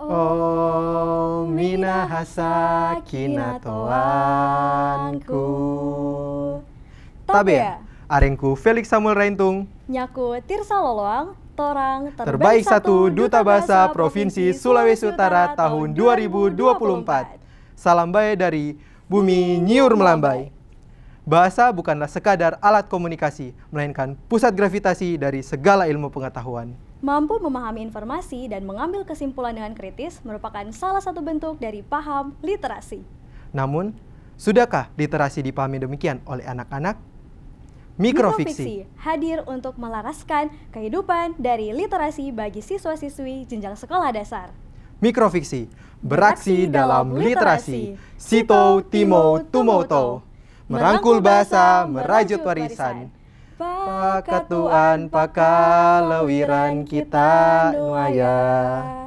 Oh minahasa kinatoanku. Tabe ya? Arengku Felix Samuel Raintung. Nyaku Tirsa Loloang, Torang Terbaik, terbaik Satu Duta Bahasa Provinsi Sulawesi Utara tahun 2024. Salam bae dari Bumi Nyiur Melambai. Bahasa bukanlah sekadar alat komunikasi, melainkan pusat gravitasi dari segala ilmu pengetahuan. Mampu memahami informasi dan mengambil kesimpulan dengan kritis merupakan salah satu bentuk dari paham literasi. Namun, sudahkah literasi dipahami demikian oleh anak-anak? Mikrofiksi. hadir untuk melaraskan kehidupan dari literasi bagi siswa-siswi jenjang sekolah dasar. Mikrofiksi beraksi dalam literasi. Sito, Timo, Tumoto. Merangkul bahasa, merajut warisan. Pakatuan pakalawiran kita nuaya.